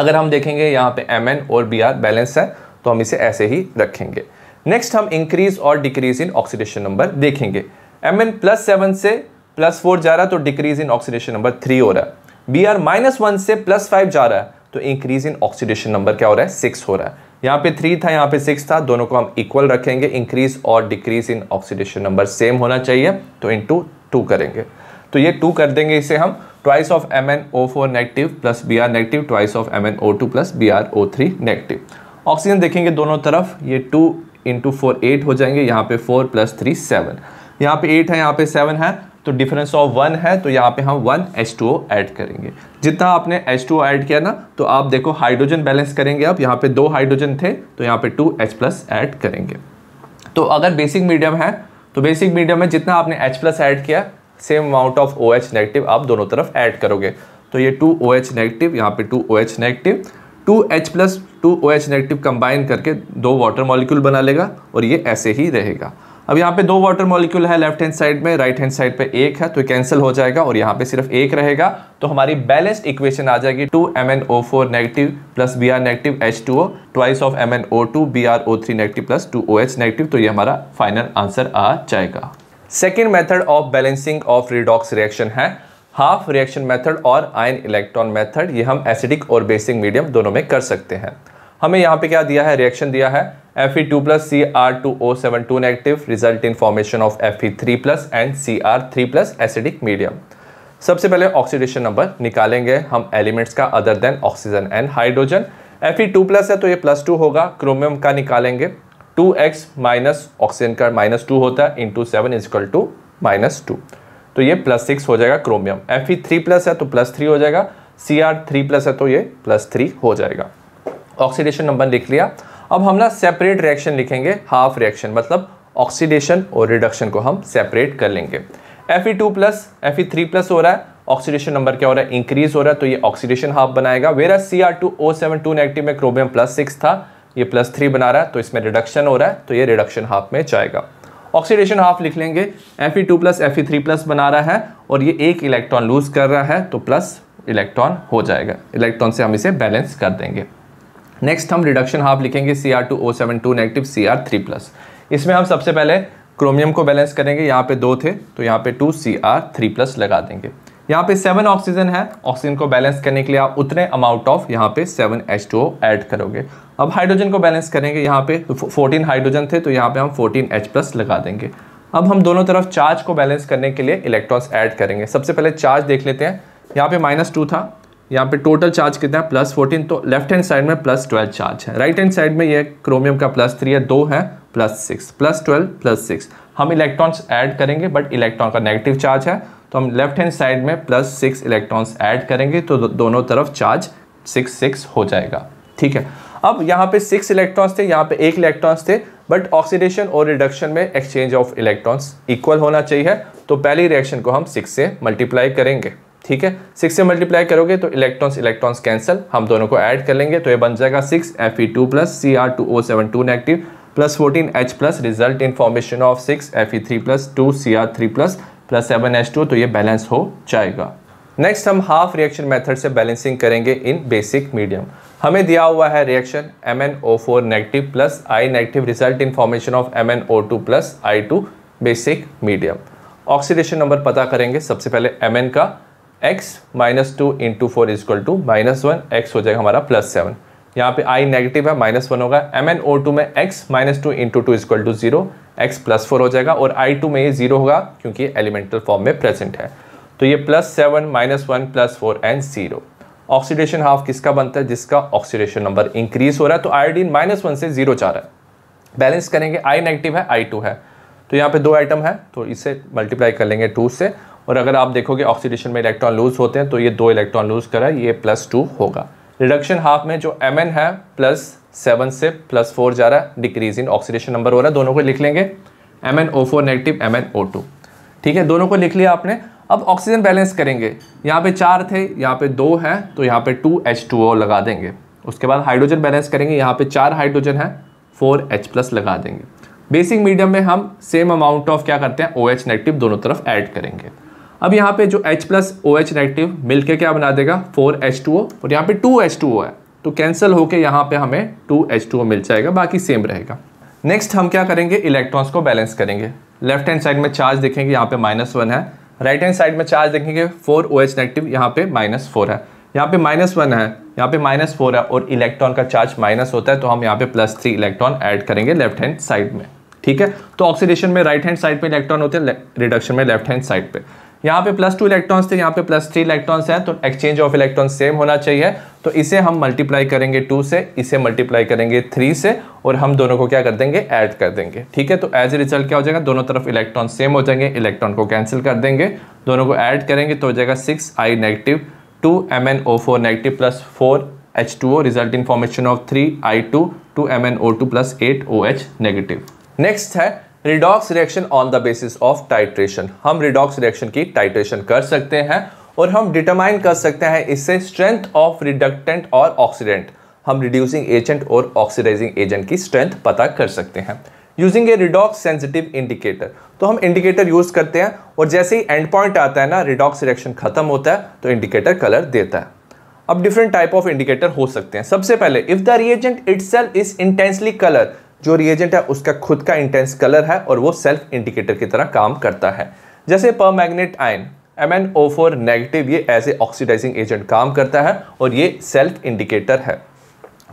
अगर हम देखेंगे यहाँ पे एम एन और बी आर बैलेंस है तो हम इसे ऐसे ही रखेंगे नेक्स्ट हम इंक्रीज और डिक्रीज इन ऑक्सीडेशन नंबर देखेंगे एम एन प्लस सेवन से प्लस फोर जा रहा है तो decrease in oxidation number three हो रहा है बी आर माइनस वन से प्लस फाइव जा रहा है तो इंक्रीज इन ऑक्सीडेशन नंबर क्या हो रहा है सिक्स हो रहा है यहाँ पे थ्री था यहाँ पे सिक्स था दोनों को हम इक्वल रखेंगे इंक्रीज और decrease in oxidation number same होना चाहिए तो इन टू टू करेंगे तो ये टू कर देंगे इसे हम twice of M N O four negative plus B R negative twice of M N O two plus B R O three negative oxygen देखेंगे दोनों तरफ ये टू इंटू फोर एट हो जाएंगे यहाँ पे फोर प्लस थ्री सेवन यहाँ पे एट है यहाँ पे सेवन है तो डिफरेंस ऑफ वन है तो यहाँ पे हम one H two O add करेंगे जितना आपने एच टू ओ ऐड किया ना तो आप देखो हाइड्रोजन बैलेंस करेंगे आप यहाँ पे दो हाइड्रोजन थे तो यहाँ पे टू एच प्लस ऐड करेंगे तो अगर बेसिक मीडियम है तो बेसिक मीडियम में जितना आपने एच प्लस ऐड किया same amount of O H negative आप दोनों तरफ ऐड करोगे तो ये टू ओ एच नेगेटिव यहाँ पे two O H negative two H plus two O H negative combine करके दो वाटर मॉलिक्यूल बना लेगा और ये ऐसे ही रहेगा अब यहाँ पे दो वाटर मॉलिक्यूल है लेफ्ट हैंड साइड में राइट हैंड साइड पे एक है तो कैंसिल हो जाएगा और यहाँ पे सिर्फ एक रहेगा तो हमारी बैलेंस्ड इक्वेशन आ जाएगी two M N O four negative plus B R negative H two O twice of M N O two B R O three negative plus two O H negative तो ये हमारा final answer आ जाएगा second method of balancing of redox reaction है half reaction method और ion electron method ये हम acidic और बेसिक मीडियम दोनों में कर सकते हैं हमें यहाँ पे क्या दिया है रिएक्शन दिया है Fe2 plus Cr2O72 negative result in formation of Fe3 plus and Cr3 plus acidic medium. सबसे पहले ऑक्सीडेशन नंबर निकालेंगे हम एलिमेंट्स का other than oxygen and hydrogen Fe2 plus है तो ये प्लस टू होगा क्रोमियम का निकालेंगे 2x एक्स माइनस ऑक्सीजन का माइनस टू होता है into seven is equal to minus two तो ये प्लस सिक्स हो जाएगा chromium F E three plus है तो प्लस थ्री हो जाएगा सी आर थ्री प्लस है तो ये प्लस थ्री हो जाएगा ऑक्सीडेशन नंबर लिख लिया अब हम ना सेपरेट रिएक्शन लिखेंगे हाफ रिएक्शन मतलब ऑक्सीडेशन और रिडक्शन को हम सेपरेट कर लेंगे F E two plus F E three plus हो रहा है ऑक्सीडेशन नंबर क्या हो रहा है इंक्रीज हो रहा है तो ये ऑक्सीडेशन हाफ बनाएगा वेरा C R two O seven two negative में क्रोबियम प्लस सिक्स था ये प्लस थ्री बना रहा है तो इसमें रिडक्शन हो रहा है तो ये रिडक्शन हाफ में जाएगा ऑक्सीडेशन हाफ लिख लेंगे F E two plus F E three plus बना रहा है और ये एक इलेक्ट्रॉन लूज कर रहा है तो प्लस इलेक्ट्रॉन हो जाएगा इलेक्ट्रॉन से हम इसे बैलेंस कर देंगे नेक्स्ट हम रिडक्शन हाफ लिखेंगे C R two O seven two negative C R three plus इसमें हम सबसे पहले क्रोमियम को बैलेंस करेंगे यहाँ पे दो थे तो यहाँ पे two C R three plus लगा देंगे यहाँ पे सेवन ऑक्सीजन है ऑक्सीजन को बैलेंस करने के लिए आप उतने अमाउंट ऑफ यहाँ पे seven H two O add करोगे अब हाइड्रोजन को बैलेंस करेंगे यहाँ पे फोर्टीन तो हाइड्रोजन थे तो यहाँ पे हम फोर्टीन एच प्लस लगा देंगे अब हम दोनों तरफ चार्ज को बैलेंस करने के लिए इलेक्ट्रॉन्स ऐड करेंगे सबसे पहले चार्ज देख लेते हैं यहाँ पे माइनस टू था यहाँ पे टोटल चार्ज कितना है प्लस फोर्टीन तो लेफ्ट हैंड साइड में प्लस ट्वेल्व चार्ज है राइट हैंड साइड में ये क्रोमियम का प्लस थ्री है दो है plus six plus twelve plus six हम इलेक्ट्रॉन्स ऐड करेंगे बट इलेक्ट्रॉन का नेगेटिव चार्ज है तो हम लेफ्ट हैंड साइड में प्लस सिक्स इलेक्ट्रॉन्स ऐड करेंगे तो दो, दोनों तरफ चार्ज सिक्स सिक्स हो जाएगा ठीक है अब यहाँ पे सिक्स इलेक्ट्रॉन्स थे यहाँ पे एक इलेक्ट्रॉन्स थे बट ऑक्सीडेशन और रिडक्शन में एक्सचेंज ऑफ इलेक्ट्रॉन्स इक्वल होना चाहिए तो पहली रिएक्शन को हम सिक्स से मल्टीप्लाई करेंगे ठीक है सिक्स से मल्टीप्लाई करोगे तो इलेक्ट्रॉन्स इलेक्ट्रॉन्स कैंसिल हम दोनों को ऐड कर लेंगे तो ये बन जाएगा six F E two plus C R two O seven two negative plus fourteen H plus result in formation of six F E three plus two C R three plus plus seven H two तो ये बैलेंस हो जाएगा next हम half reaction method से balancing करेंगे in basic medium हमें दिया हुआ है reaction M N O four negative plus I negative result in formation of M N O two plus I two basic medium oxidation number पता करेंगे सबसे पहले एम एन का x minus two into four is equal to minus one x हो जाएगा हमारा plus seven यहाँ पे आई नेगेटिव है माइनस वन होगा एम एन ओ टू में x minus two into two is equal to zero x plus four हो जाएगा और आई टू में ये जीरो होगा क्योंकि एलिमेंटल फॉर्म में प्रेजेंट है तो ये plus seven minus one plus four and zero oxidation half किसका बनता है जिसका ऑक्सीडेशन नंबर इंक्रीज हो रहा है तो आयोडीन माइनस वन से जीरो जा रहा है बैलेंस करेंगे आई नेगेटिव है आई टू है तो यहाँ पे दो आइटम है तो इसे मल्टीप्लाई कर लेंगे टू से और अगर आप देखोगे ऑक्सीडेशन में इलेक्ट्रॉन लूज़ होते हैं तो ये दो इलेक्ट्रॉन लूज़ करा ये प्लस टू होगा रिडक्शन हाफ में जो एम है प्लस सेवन से प्लस फोर जा रहा है डिक्रीज इन ऑक्सीडेशन नंबर हो रहा है दोनों को लिख लेंगे M N O four negative M N O two ठीक है दोनों को लिख लिया आपने अब ऑक्सीजन बैलेंस करेंगे यहाँ पे चार थे यहाँ पे दो हैं तो यहाँ पे टू एच टू ओ लगा देंगे उसके बाद हाइड्रोजन बैलेंस करेंगे यहाँ पे चार हाइड्रोजन है फोर एच प्लस लगा देंगे बेसिक मीडियम में हम सेम अमाउंट ऑफ क्या करते हैं ओ एच नेगेटिव दोनों तरफ ऐड करेंगे अब यहाँ पे जो H plus O H negative मिल क्या बना देगा फोर एच टू ओ और यहाँ पे टू एच टू ओ है तो कैंसिल होकर यहाँ पे हमें टू एच टू ओ मिल जाएगा बाकी सेम रहेगा नेक्स्ट हम क्या करेंगे इलेक्ट्रॉन्स को बैलेंस करेंगे लेफ्ट हैंड साइड में चार्ज देखेंगे यहाँ पे माइनस वन है राइट हैंड साइड में चार्ज देखेंगे फोर ओ एच नेगेटिव यहाँ पे माइनस फोर है यहाँ पे माइनस वन है यहाँ पे माइनस फोर है और इलेक्ट्रॉन का चार्ज माइनस होता है तो हम यहाँ पे प्लस थ्री इलेक्ट्रॉन ऐड करेंगे लेफ्ट हैंड साइड में ठीक है तो ऑक्सीडेशन में राइट हैंड साइड पे इलेक्ट्रॉन होते हैं रिडक्शन में लेफ्ट हैंड साइड पे यहाँ पे प्लस टू इलेक्ट्रॉन्स थे यहाँ पे प्लस थ्री इलेक्ट्रॉन्स हैं तो एक्सचेंज ऑफ इलेक्ट्रॉन सेम होना चाहिए तो इसे हम मल्टीप्लाई करेंगे टू से इसे मल्टीप्लाई करेंगे थ्री से और हम दोनों को क्या कर देंगे ऐड कर देंगे ठीक है तो एज ए रिजल्ट क्या हो जाएगा दोनों तरफ इलेक्ट्रॉन सेम हो जाएंगे इलेक्ट्रॉन को कैंसिल कर देंगे दोनों को ऐड करेंगे तो हो जाएगा six I negative two M N O four negative plus four H two O result in formation of three I two two M N O two plus eight O H negative next है redox reaction on the basis of titration हम redox reaction की titration कर सकते हैं और हम determine कर सकते हैं इससे स्ट्रेंथ ऑफ रिडक्टेंट और ऑक्सीडेंट हम रिड्यूसिंग एजेंट और ऑक्सीडाइजिंग एजेंट की स्ट्रेंथ पता कर सकते हैं using a redox sensitive indicator तो हम इंडिकेटर यूज करते हैं और जैसे ही एंड पॉइंट आता है ना रिडॉक्स रिएक्शन खत्म होता है तो इंडिकेटर कलर देता है अब डिफरेंट टाइप ऑफ इंडिकेटर हो सकते हैं सबसे पहले if the reagent it is intensely colour जो रिएजेंट है उसका खुद का इंटेंस कलर है और वो सेल्फ इंडिकेटर की तरह काम करता है जैसे पर magnet ion M N O four negative ये एज ए ऑक्सीडाइजिंग एजेंट काम करता है और ये सेल्फ इंडिकेटर है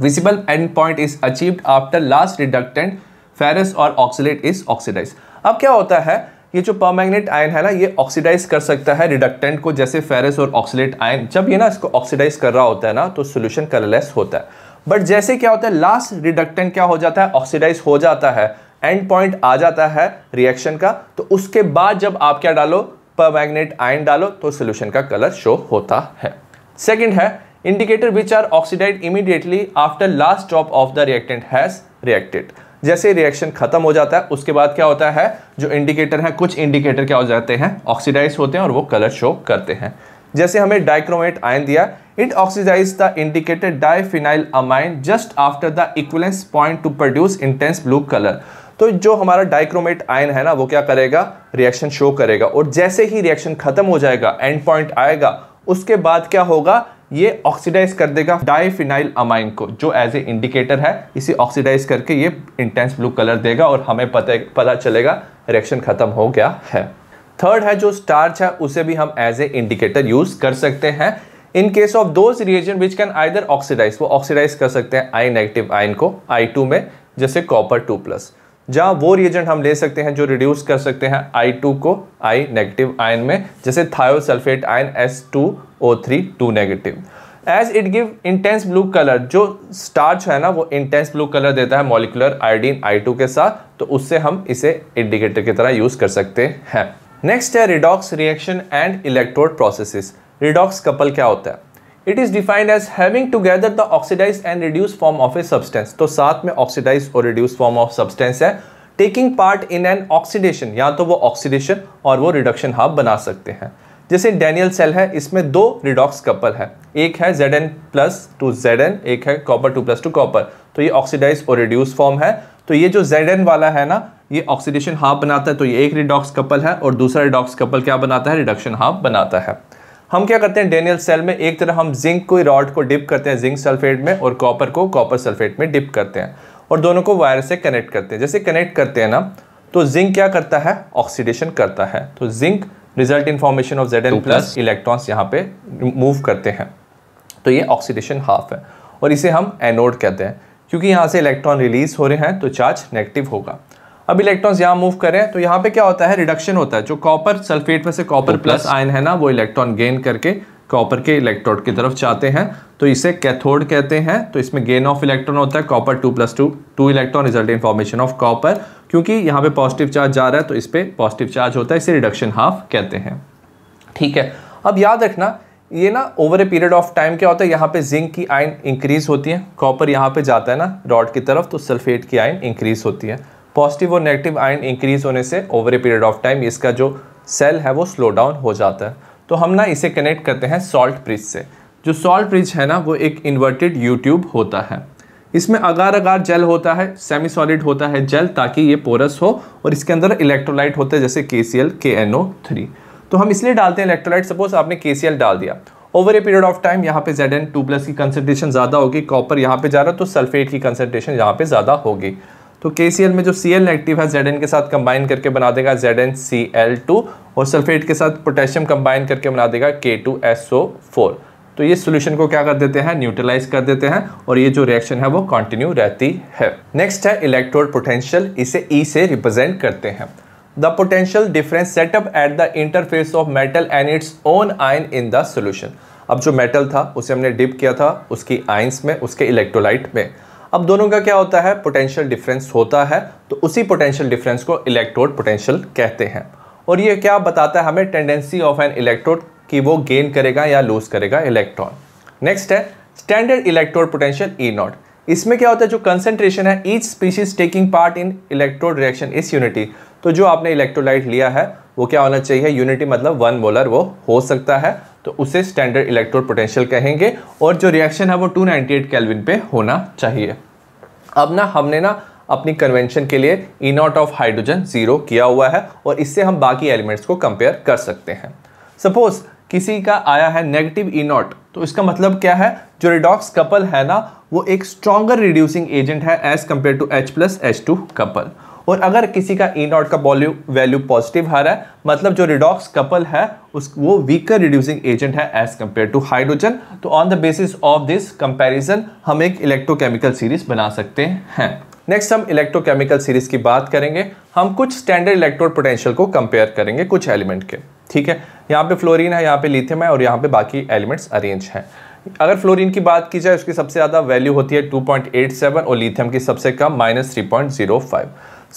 visible end point is achieved after last reductant ferrous और ऑक्सीडेट इज ऑक्सीडाइज अब क्या होता है ये जो पर मैग्नेट आयन है ना ये ऑक्सीडाइज कर सकता है रिडक्टेंट को जैसे फेरस और ऑक्सीडेट आयन जब ये ना इसको ऑक्सीडाइज कर रहा होता है ना तो सोल्यूशन कलरलेस होता है बट जैसे क्या होता है लास्ट रिडक्टेंट क्या हो जाता है ऑक्सीडाइज हो जाता है एंड पॉइंट आ जाता है रिएक्शन का तो उसके बाद जब आप क्या डालो पर मैग्नेट आयन डालो तो सोल्यूशन का कलर शो होता है सेकेंड है indicator which are oxidised immediately after last drop of the reactant has reacted जैसे रिएक्शन खत्म हो जाता है उसके बाद क्या होता है जो इंडिकेटर है कुछ इंडिकेटर क्या हो जाते हैं ऑक्सीडाइज होते हैं और वो कलर शो करते हैं जैसे हमें डाइक्रोमेट आयन दिया it oxidise the indicated diphenyl amine just after the equivalence point to produce intense blue colour तो जो हमारा डाइक्रोमेट आयन है ना वो क्या करेगा रिएक्शन शो करेगा और जैसे ही रिएक्शन खत्म हो जाएगा एंड पॉइंट आएगा उसके बाद क्या होगा ये ऑक्सीडाइज कर देगा डाइफिनाइल अमाइन को जो एज ए इंडिकेटर है इसे ऑक्सीडाइज करके ये इंटेंस ब्लू कलर देगा और हमें पता पता चलेगा रिएक्शन खत्म हो गया है थर्ड है जो स्टार्च है उसे भी हम एज ए इंडिकेटर यूज कर सकते हैं in case of those reagent which can either oxidise वो ऑक्सीडाइज कर सकते हैं आई नेगेटिव आइन को आई टू में जैसे कॉपर टू प्लस जहाँ वो रिएजेंट हम ले सकते हैं जो रिड्यूस कर सकते हैं आई टू को आई नेगेटिव आयन में जैसे thiosulphate ion S two O three two negative as it give intense blue colour जो स्टार्च है ना वो इंटेंस ब्लू कलर देता है मॉलिकुलर आयोडीन आई टू के साथ तो उससे हम इसे इंडिकेटर की तरह यूज़ कर सकते हैं नेक्स्ट है redox reaction and electrode processes redox couple क्या होता है it is defined as having together the oxidise and reduce form of a substance तो साथ में ऑक्सीडाइज और रिड्यूस फॉर्म ऑफ सब्सटेंस है taking part in an oxidation या तो वो ऑक्सीडेशन और वो रिडक्शन हाफ बना सकते हैं जैसे डेनियल सेल है इसमें दो रिडॉक्स कपल है एक है Z N plus two Z N एक है copper two plus two copper तो ये ऑक्सीडाइज और रिड्यूस फॉर्म है तो ये जो जेड एन वाला है ना ये ऑक्सीडेशन हाफ बनाता है तो ये एक रिडॉक्स कपल है और दूसरा रिडॉक्स कपल क्या बनाता है रिडक्शन हाफ बनाता है हम क्या करते हैं डेनियल सेल में एक तरह हम जिंक को रॉड को डिप करते हैं जिंक सल्फेट में और कॉपर को कॉपर सल्फेट में डिप करते हैं और दोनों को वायर से कनेक्ट करते हैं जैसे कनेक्ट करते हैं ना तो जिंक क्या करता है ऑक्सीडेशन करता है तो zinc result in formation of Z N plus electrons यहाँ पे मूव करते हैं तो ये ऑक्सीडेशन हाफ है और इसे हम एनोड कहते हैं क्योंकि यहाँ से इलेक्ट्रॉन रिलीज हो रहे हैं तो चार्ज नेगेटिव होगा अब इलेक्ट्रॉन्स यहाँ मूव करें तो यहाँ पे क्या होता है रिडक्शन होता है जो कॉपर सल्फेट में से कॉपर प्लस आयन है ना वो इलेक्ट्रॉन गेन करके कॉपर के इलेक्ट्रोड की तरफ जाते हैं तो इसे कैथोड कहते हैं तो इसमें गेन ऑफ इलेक्ट्रॉन होता है copper two plus two two electron result in formation of copper क्योंकि यहाँ पे पॉजिटिव चार्ज जा रहा है तो इस पर पॉजिटिव चार्ज होता है इसे रिडक्शन हाफ कहते हैं ठीक है अब याद रखना ये ना over a period of time क्या होता है यहाँ पे जिंक की आयन इंक्रीज होती है कॉपर यहाँ पे जाता है ना रॉड की तरफ तो सल्फेट की आयन इंक्रीज होती है पॉजिटिव और नेगेटिव आयन इंक्रीज होने से over a period of time इसका जो सेल है वो स्लो डाउन हो जाता है तो हम ना इसे कनेक्ट करते हैं सॉल्ट ब्रिज से जो सॉल्ट ब्रिज है ना वो एक इन्वर्टेड यूट्यूब होता है इसमें अगार अगार जेल होता है सेमी सॉलिड होता है जेल ताकि ये पोरस हो और इसके अंदर इलेक्ट्रोलाइट होते हैं जैसे K C L K N O three तो हम इसलिए डालते हैं इलेक्ट्रोलाइट सपोज आपने के सी एल डाल दिया over a period of time यहाँ पे जेड एन टू प्लस की कंसनट्रेशन ज़्यादा होगी कॉपर यहाँ पे जा रहा तो सल्फेट की कंसनट्रेशन यहाँ पे ज़्यादा होगी तो के सी एल में जो सी एल नेगेटिव है जेड एन के साथ कंबाइन करके बना देगा Z N C L two और सल्फेट के साथ पोटेशियम कंबाइन करके बना देगा के टू एस ओ फोर तो ये सोल्यूशन को क्या कर देते हैं न्यूट्रलाइज कर देते हैं और ये जो रिएक्शन है वो कंटिन्यू रहती है नेक्स्ट है इलेक्ट्रोड पोटेंशियल इसे ई e से रिप्रेजेंट करते हैं the potential difference setup at the interface of metal and its own ion in the solution अब जो मेटल था उसे हमने डिप किया था उसकी आइंस में उसके इलेक्ट्रोलाइट में अब दोनों का क्या होता है पोटेंशियल डिफरेंस होता है तो उसी पोटेंशियल डिफरेंस को इलेक्ट्रोड पोटेंशियल कहते हैं और ये क्या बताता है हमें टेंडेंसी ऑफ एन इलेक्ट्रोड कि वो गेन करेगा या लूज करेगा इलेक्ट्रॉन नेक्स्ट है standard electrode potential E naught इसमें क्या होता है जो कंसेंट्रेशन है each species taking part in electrode reaction is unity तो जो आपने इलेक्ट्रोलाइट लिया है वो क्या होना चाहिए यूनिटी मतलब वन मोलर वो हो सकता है तो उसे स्टैंडर्ड इलेक्ट्रोड पोटेंशियल कहेंगे और जो रिएक्शन है वो 298 कैलविन पे होना चाहिए अब ना हमने ना अपनी कन्वेंशन के लिए E naught of hydrogen zero किया हुआ है और इससे हम बाकी एलिमेंट्स को कंपेयर कर सकते हैं सपोज किसी का आया है नेगेटिव ई नॉट तो इसका मतलब क्या है जो रिडॉक्स कपल है ना वो एक स्ट्रॉगर रिड्यूसिंग एजेंट है as compare to H plus H two couple और अगर किसी का ई नॉट का वॉल्यू वैल्यू पॉजिटिव आ रहा है मतलब जो रिडॉक्स कपल है उस वो वीकर रिड्यूसिंग एजेंट है एज कंपेयर टू हाइड्रोजन तो on the basis of this comparison हम एक इलेक्ट्रोकेमिकल सीरीज बना सकते हैं नेक्स्ट हम इलेक्ट्रोकेमिकल सीरीज की बात करेंगे हम कुछ स्टैंडर्ड इलेक्ट्रोड पोटेंशियल को कंपेयर करेंगे कुछ एलिमेंट के ठीक है यहाँ पे फ्लोरीन है यहाँ पे लिथियम है और यहाँ पे बाकी एलिमेंट्स अरेंज हैं अगर फ्लोरीन की बात की जाए उसकी सबसे ज़्यादा वैल्यू होती है 2.87 और लिथियम की सबसे कम माइनस थ्री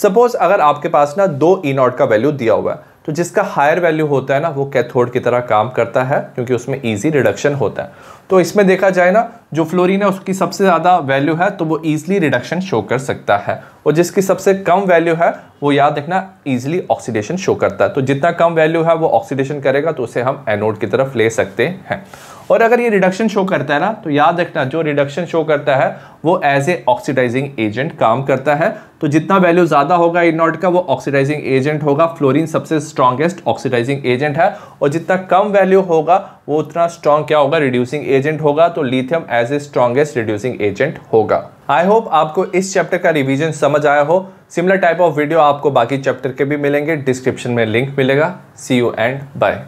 सपोज़ अगर आपके पास ना दो ई नॉट का वैल्यू दिया हुआ है तो जिसका हायर वैल्यू होता है ना वो कैथोड की तरह काम करता है क्योंकि उसमें ईजी रिडक्शन होता है तो इसमें देखा जाए ना जो फ्लोरीन है उसकी सबसे ज़्यादा वैल्यू है तो वो ईजिली रिडक्शन शो कर सकता है और जिसकी सबसे कम वैल्यू है वो याद रखना ईजिली ऑक्सीडेशन शो करता है तो जितना कम वैल्यू है वो ऑक्सीडेशन करेगा तो उसे हम एनोड की तरफ ले सकते हैं और अगर ये रिडक्शन शो करता है ना तो याद रखना जो रिडक्शन शो करता है वो एज ए ऑक्सीडाइजिंग एजेंट काम करता है तो जितना वैल्यू ज़्यादा होगा इन नॉट का वो ऑक्सीडाइजिंग एजेंट होगा फ्लोरीन सबसे स्ट्रॉन्गेस्ट ऑक्सीडाइजिंग एजेंट है और जितना कम वैल्यू होगा वो उतना स्ट्रॉन्ग क्या होगा रिड्यूसिंग एजेंट होगा तो lithium as a strongest reducing agent होगा आई होप आपको इस चैप्टर का रिविजन समझ आया हो सिमिलर टाइप ऑफ वीडियो आपको बाकी चैप्टर के भी मिलेंगे डिस्क्रिप्शन में लिंक मिलेगा सी यू एंड बाय